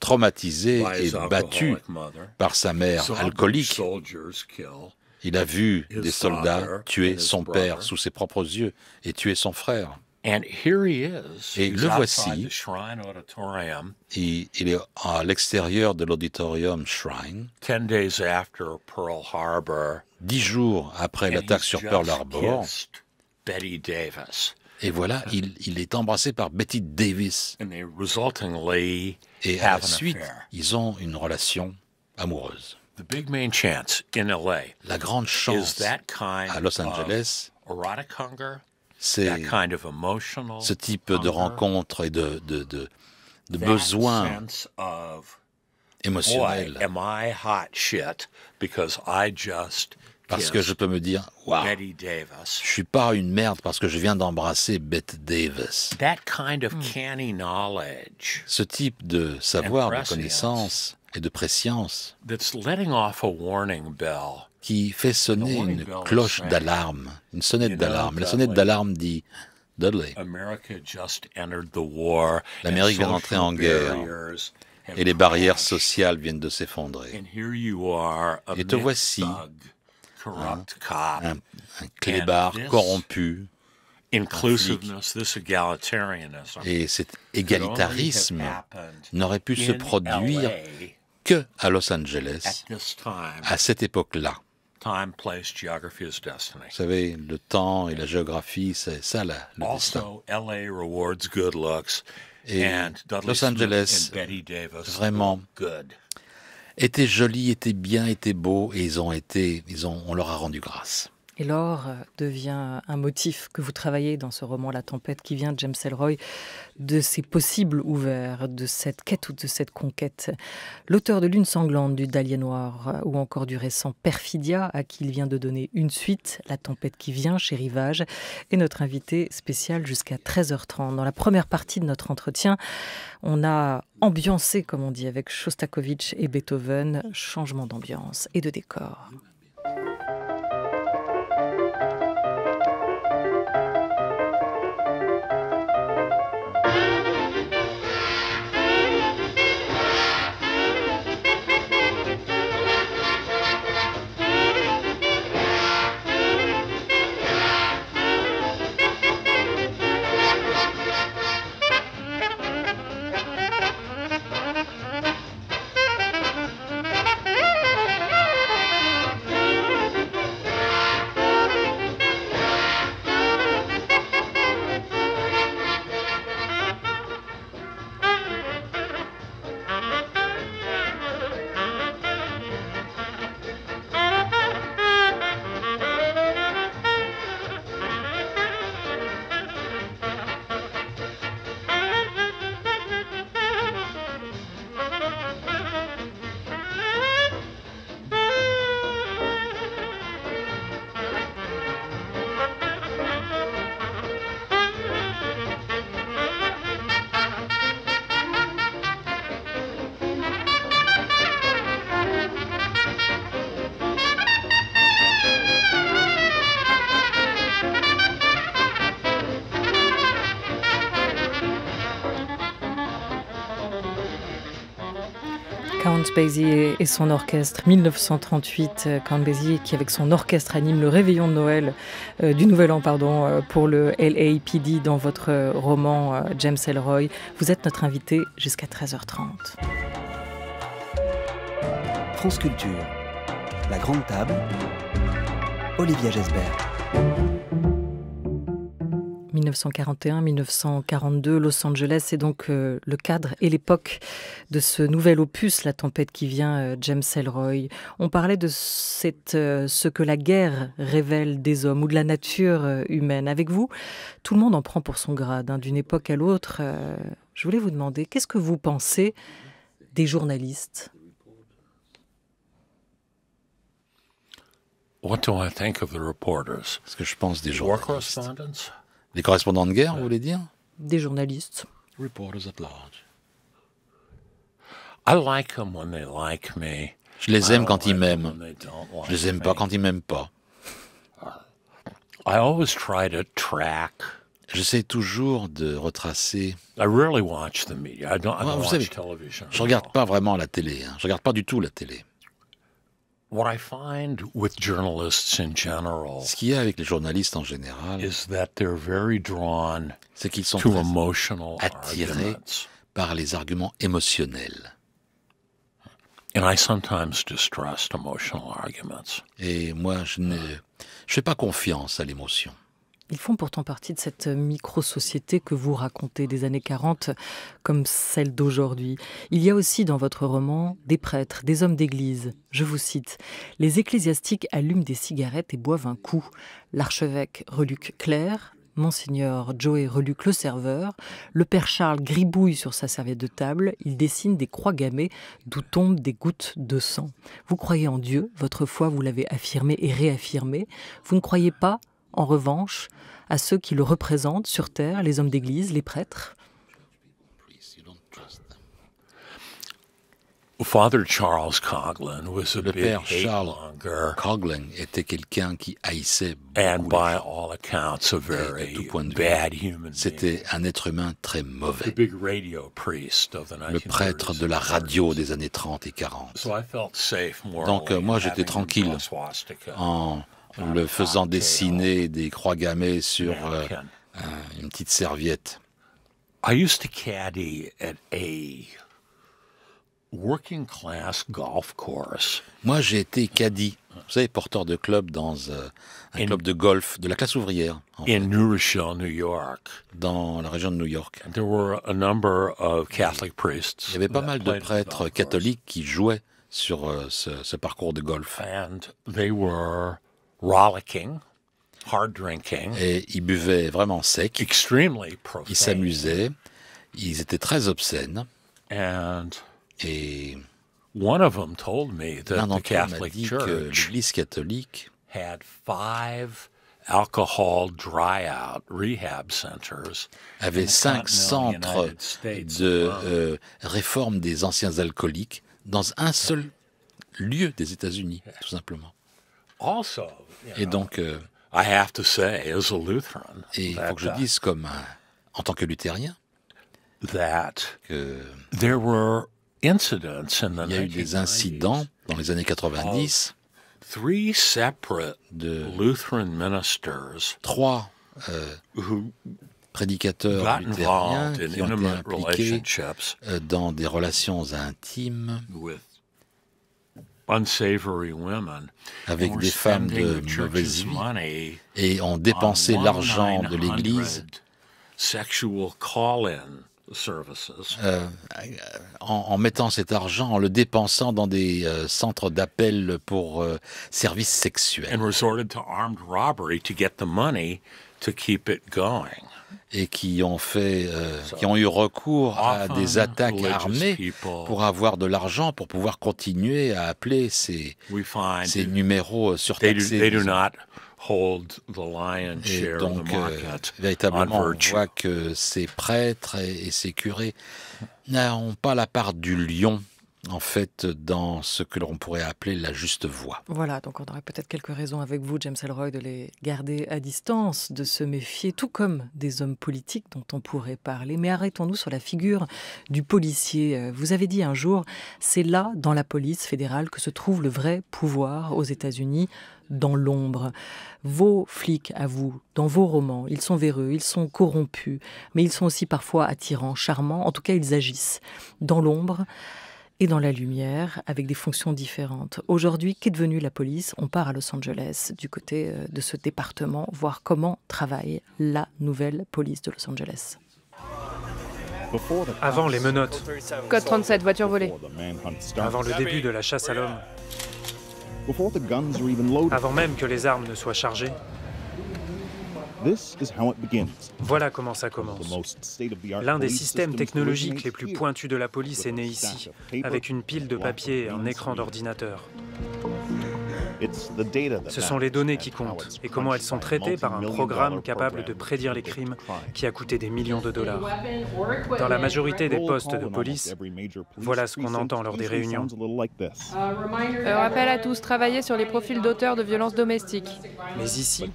traumatisé et battu par sa mère alcoolique. Il a vu des soldats tuer son père sous ses propres yeux et tuer son frère. Et le voici. Il, est à l'extérieur de l'auditorium Shrine. Dix jours après l'attaque sur Pearl Harbor. Et voilà, il, est embrassé par Betty Davis. Et à la suite, ils ont une relation amoureuse. La grande chance à Los Angeles, c'est ce type de rencontre et de, de, de, de besoin émotionnel. Parce que je peux me dire, wow, je suis pas une merde parce que je viens d'embrasser Bette Davis. Hmm. Ce type de savoir, de connaissance et de préscience qui fait sonner une cloche d'alarme, une sonnette d'alarme. La sonnette d'alarme dit, Dudley, l'Amérique vient d'entrer en guerre et les barrières sociales viennent de s'effondrer. Et te voici corrupt un, clébard corrompu. Et cet égalitarisme n'aurait pu se produire que à Los Angeles à cette époque-là. Vous savez, le temps et la géographie, c'est ça le LA et Los Angeles vraiment good étaient jolis, étaient bien, étaient beaux, et ils ont été, ils ont, on leur a rendu grâce. Et l'or euh, devient un motif que vous travaillez dans ce roman La Tempête qui vient de James Elroy, de ces possibles ouverts, de cette quête ou de cette conquête. L'auteur de Lune sanglante du Dahlia Noir euh, ou encore du récent Perfidia, à qui il vient de donner une suite, La Tempête qui vient chez Rivage, est notre invité spécial jusqu'à 13h30. Dans la première partie de notre entretien, on a ambiancé, comme on dit, avec Shostakovich et Beethoven, changement d'ambiance et de décor. Basie et son orchestre. 1938, quand euh, qui avec son orchestre anime le réveillon de Noël, euh, du Nouvel An, pardon, euh, pour le LAPD dans votre roman James Elroy. Vous êtes notre invité jusqu'à 13h30. France Culture, la grande table, Olivia Jesbert 1941-1942, Los Angeles. C'est donc euh, le cadre et l'époque de ce nouvel opus, La tempête qui vient, euh, James Elroy. On parlait de euh, ce que la guerre révèle des hommes ou de la nature humaine. Avec vous, tout le monde en prend pour son grade, hein, d'une époque à l'autre. je voulais vous demander, qu'est-ce que vous pensez des journalistes What Ce que je pense des journalistes. Des correspondants de guerre, vous voulez dire Des journalistes. Je les aime quand ils m'aiment. Je les aime pas quand ils m'aiment pas. I always J'essaie toujours de retracer. I savez, Je regarde pas vraiment la télé. Je hein. Je regarde pas du tout la télé. Ce qu'il y a avec les journalistes en général, c'est qu'ils sont très attirés par les arguments émotionnels. Et moi, je ne fais pas confiance à l'émotion. Ils font pourtant partie de cette micro-société que vous racontez des années 40 comme celle d'aujourd'hui. Il y a aussi dans votre roman des prêtres, des hommes d'église. Je vous cite Les ecclésiastiques allument des cigarettes et boivent un coup. L'archevêque reluque Claire, Monseigneur Joey reluque le serveur, le père Charles gribouille sur sa serviette de table, il dessine des croix gammées d'où tombent des gouttes de sang. Vous croyez en Dieu, votre foi vous l'avez affirmée et réaffirmée, vous ne croyez pas en revanche, à ceux qui le représentent sur Terre, les hommes d'Église, les prêtres. Le père Charles Coughlin était quelqu'un qui haïssait beaucoup. C'était un être humain très mauvais. Le prêtre de la radio des années 30 et 40. Donc euh, moi j'étais tranquille en en le ah, faisant dessiner des croix gammées sur euh, euh, une petite serviette. Moi, j'ai été caddie, vous savez, porteur de club dans euh, un club de golf de la classe ouvrière. En dans la région de New York. Il y avait pas mal de prêtres catholiques qui jouaient sur ce, ce, parcours de golf. Et ils buvaient vraiment sec. Ils s'amusaient. Ils étaient très obscènes. et one d'entre eux told dit que l'Église catholique avait cinq centres de euh, réforme des anciens alcooliques dans un seul lieu des États-Unis, tout simplement. Also, et donc, il faut que je uh, dise, comme euh, en tant que luthérien, qu'il y a eu des incidents dans les années 90 de trois euh, prédicateurs luthériens qui ont été impliqués euh, dans des relations intimes avec des femmes de mauvaise vie et ont dépensé l'argent de l'Église euh, en, mettant cet argent, en le dépensant dans des euh, centres d'appel pour euh, services sexuels et qui ont fait, euh, qui ont eu recours à des attaques armées pour avoir de l'argent pour pouvoir continuer à appeler ces, ces numéros euh, surtaxés. donc, euh, véritablement, on voit que ces prêtres et, et ces curés n'ont pas la part du lion en fait dans ce que l'on pourrait appeler la juste voie. Voilà, donc on aurait peut-être quelques raisons avec vous, James Elroy, de les garder à distance, de se méfier, tout comme des hommes politiques dont on pourrait parler. Mais arrêtons-nous sur la figure du policier. Vous avez dit un jour, c'est là, dans la police fédérale, que se trouve le vrai pouvoir aux États-Unis dans l'ombre. Vos flics, à vous, dans vos romans, ils sont véreux, ils sont corrompus, mais ils sont aussi parfois attirants, charmants, en tout cas ils agissent dans l'ombre et dans la lumière, avec des fonctions différentes. Aujourd'hui, qu'est devenue la police On part à Los Angeles, du côté euh, de ce département, voir comment travaille la nouvelle police de Los Angeles. Avant les menottes. Code 37, voiture volée. Avant le début de la chasse à l'homme. Avant même que les armes ne soient chargées. Voilà comment ça commence. L'un des systèmes technologiques les plus pointus de la police est né ici, avec une pile de papier et un écran d'ordinateur. Ce sont les données qui comptent et comment elles sont traitées par un programme capable de prédire les crimes qui a coûté des millions de dollars. Dans la majorité des postes de police, voilà ce qu'on entend lors des réunions. Un rappel à tous, travailler sur les profils d'auteurs de violences domestiques. Mais ici,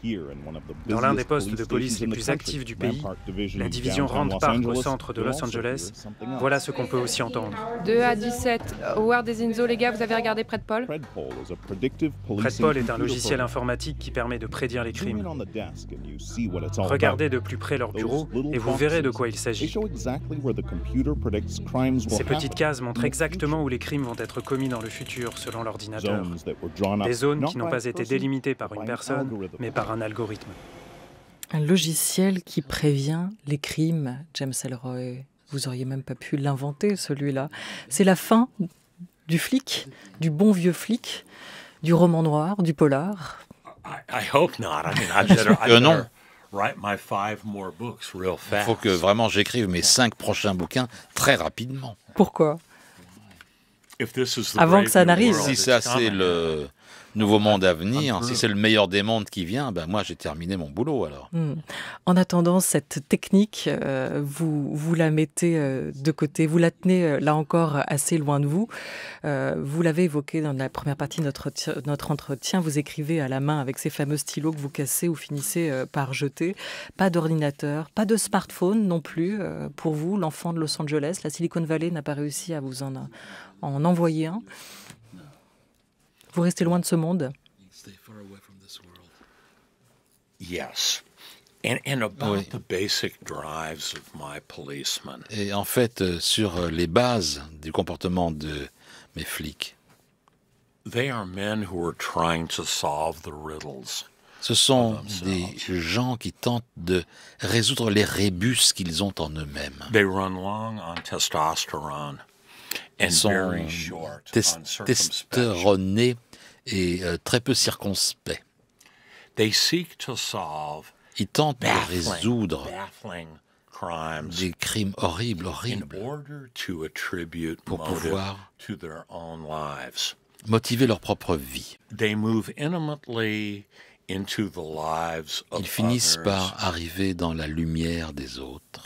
dans l'un des postes de police les plus actifs du pays, la division Rand Park au centre de Los Angeles, voilà ce qu'on peut aussi entendre. 2 à 17, Howard Inzo, les gars, vous avez regardé Paul? PredPol est un logiciel informatique qui permet de prédire les crimes. Regardez de plus près leur bureau et vous verrez de quoi il s'agit. Ces petites cases montrent exactement où les crimes vont être commis dans le futur selon l'ordinateur. Des zones qui n'ont pas été délimitées par une personne, mais par un algorithme. Un logiciel qui prévient les crimes, James Elroy. Vous auriez même pas pu l'inventer, celui-là. C'est la fin du flic, du bon vieux flic, du roman noir, du polar *laughs* euh, non. Il faut que vraiment j'écrive mes cinq prochains bouquins très rapidement. Pourquoi Avant que ça n'arrive. Si ça c'est le nouveau monde à venir, si c'est le meilleur des mondes qui vient, ben moi j'ai terminé mon boulot alors. Hmm. En attendant, cette technique, euh, vous, vous la mettez euh, de côté, vous la tenez euh, là encore assez loin de vous. vous l'avez évoqué dans la première partie de notre, notre entretien, vous écrivez à la main avec ces fameux stylos que vous cassez ou finissez par jeter. Pas d'ordinateur, pas de smartphone non plus pour vous, l'enfant de Los Angeles. La Silicon Valley n'a pas réussi à vous en, en envoyer un. Vous restez loin de ce monde Oui. Et en fait, euh, sur euh, les bases du comportement de mes flics, ce sont des gens qui tentent de résoudre les rébus qu'ils ont en eux-mêmes. Elles sont testéronées et euh, très peu circonspects. Ils tentent de résoudre des crimes horribles, horribles, pour pouvoir motiver leur propre vie. Ils finissent par arriver dans la lumière des autres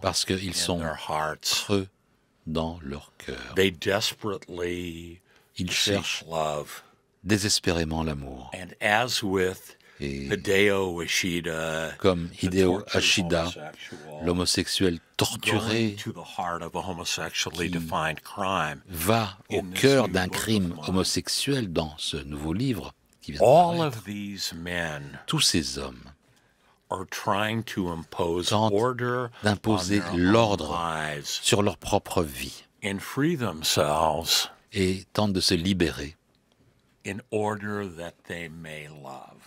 parce qu'ils sont creux dans leur cœur. Ils cherchent désespérément l'amour. Et comme Hideo Ashida, l'homosexuel torturé va au cœur d'un crime homosexuel dans ce nouveau livre qui vient Tous ces hommes tentent d'imposer l'ordre sur leur propre vie et tentent de se libérer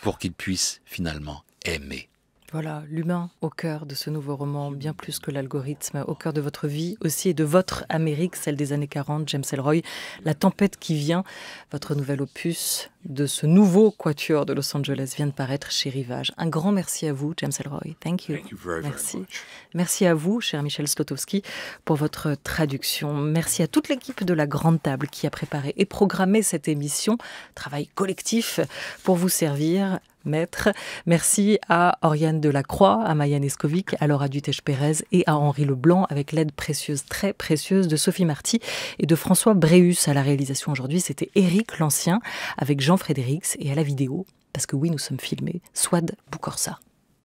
pour qu'ils puissent finalement aimer. Voilà, l'humain au cœur de ce nouveau roman, bien plus que l'algorithme, au cœur de votre vie aussi et de votre Amérique, celle des années 40, James Elroy, La tempête qui vient, votre nouvel opus, de ce nouveau quatuor de Los Angeles vient de paraître chez Rivage. Un grand merci à vous, James Elroy. Thank you. merci. merci à vous, cher Michel Slotowski, pour votre traduction. Merci à toute l'équipe de la Grande Table qui a préparé et programmé cette émission. Travail collectif pour vous servir. Maître. Merci à Oriane Delacroix, à Mayan Escovic, à Laura Dutèche-Pérez et à Henri Leblanc avec l'aide précieuse, très précieuse de Sophie Marty et de François Bréus à la réalisation aujourd'hui. C'était Éric Lancien avec Jean Frédérix et à la vidéo, parce que oui, nous sommes filmés, Swad Boukorsa.